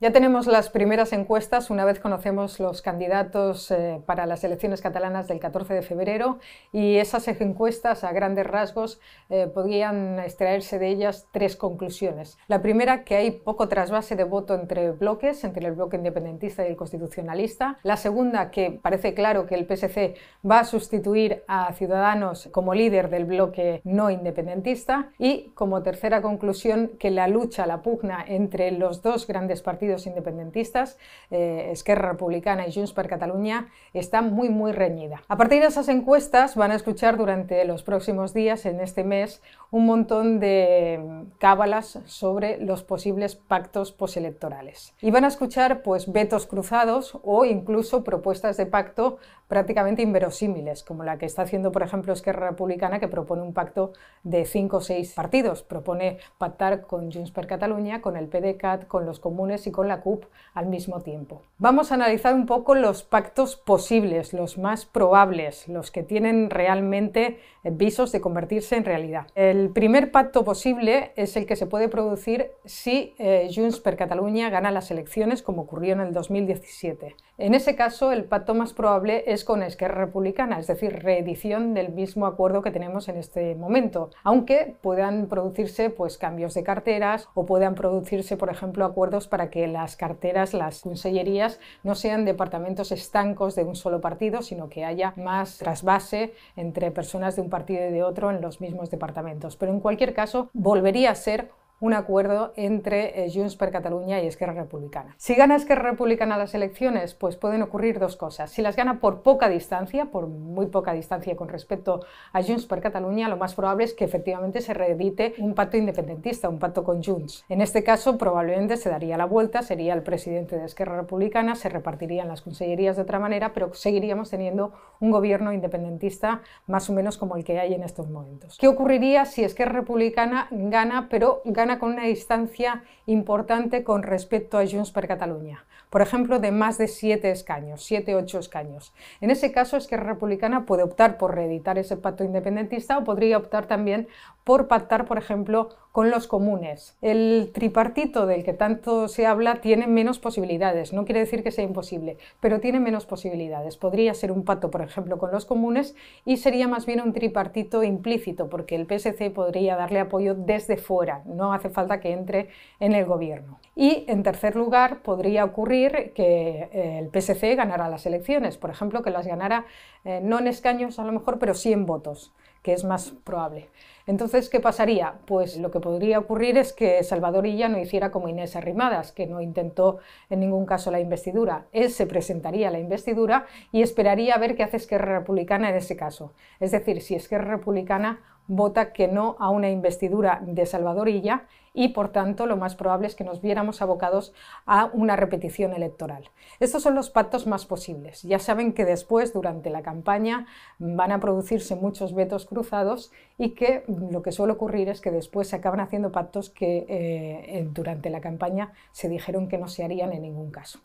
Ya tenemos las primeras encuestas una vez conocemos los candidatos eh, para las elecciones catalanas del 14 de febrero y esas encuestas a grandes rasgos eh, podrían extraerse de ellas tres conclusiones. La primera, que hay poco trasvase de voto entre bloques, entre el bloque independentista y el constitucionalista. La segunda, que parece claro que el PSC va a sustituir a Ciudadanos como líder del bloque no independentista. Y como tercera conclusión, que la lucha, la pugna entre los dos grandes partidos independentistas, eh, Esquerra Republicana y Junts per Catalunya, está muy, muy reñida. A partir de esas encuestas van a escuchar durante los próximos días, en este mes, un montón de mm, cábalas sobre los posibles pactos postelectorales. Y van a escuchar pues vetos cruzados o incluso propuestas de pacto prácticamente inverosímiles, como la que está haciendo, por ejemplo, Esquerra Republicana, que propone un pacto de cinco o seis partidos. Propone pactar con Junts per Catalunya, con el PDCAT, con los comunes y con con la CUP al mismo tiempo. Vamos a analizar un poco los pactos posibles, los más probables, los que tienen realmente visos de convertirse en realidad. El primer pacto posible es el que se puede producir si eh, Junts per Catalunya gana las elecciones como ocurrió en el 2017. En ese caso, el pacto más probable es con Esquerra Republicana, es decir, reedición del mismo acuerdo que tenemos en este momento, aunque puedan producirse pues, cambios de carteras o puedan producirse, por ejemplo, acuerdos para que las carteras, las consellerías, no sean departamentos estancos de un solo partido, sino que haya más trasvase entre personas de un partido y de otro en los mismos departamentos. Pero en cualquier caso, volvería a ser un acuerdo entre eh, Junts per Catalunya y Esquerra Republicana. Si gana Esquerra Republicana las elecciones, pues pueden ocurrir dos cosas. Si las gana por poca distancia, por muy poca distancia con respecto a Junts per Catalunya, lo más probable es que efectivamente se reedite un pacto independentista, un pacto con Junts. En este caso, probablemente se daría la vuelta, sería el presidente de Esquerra Republicana, se repartirían las consellerías de otra manera, pero seguiríamos teniendo un gobierno independentista más o menos como el que hay en estos momentos. ¿Qué ocurriría si Esquerra Republicana gana, pero gana con una distancia importante con respecto a Junts per Catalunya, por ejemplo, de más de siete escaños, siete, ocho escaños. En ese caso, es Esquerra Republicana puede optar por reeditar ese pacto independentista o podría optar también por pactar, por ejemplo, con los comunes. El tripartito del que tanto se habla tiene menos posibilidades, no quiere decir que sea imposible, pero tiene menos posibilidades. Podría ser un pacto, por ejemplo, con los comunes y sería más bien un tripartito implícito, porque el PSC podría darle apoyo desde fuera, no hace falta que entre en el gobierno. Y en tercer lugar, podría ocurrir que eh, el PSC ganara las elecciones, por ejemplo, que las ganara eh, no en escaños a lo mejor, pero sí en votos, que es más probable. Entonces, ¿qué pasaría? Pues lo que podría ocurrir es que Salvador Illa no hiciera como Inés Arrimadas, que no intentó en ningún caso la investidura. Él se presentaría a la investidura y esperaría a ver qué hace Esquerra Republicana en ese caso. Es decir, si Esquerra Republicana vota que no a una investidura de Salvadorilla y, por tanto, lo más probable es que nos viéramos abocados a una repetición electoral. Estos son los pactos más posibles. Ya saben que después, durante la campaña, van a producirse muchos vetos cruzados y que lo que suele ocurrir es que después se acaban haciendo pactos que eh, durante la campaña se dijeron que no se harían en ningún caso.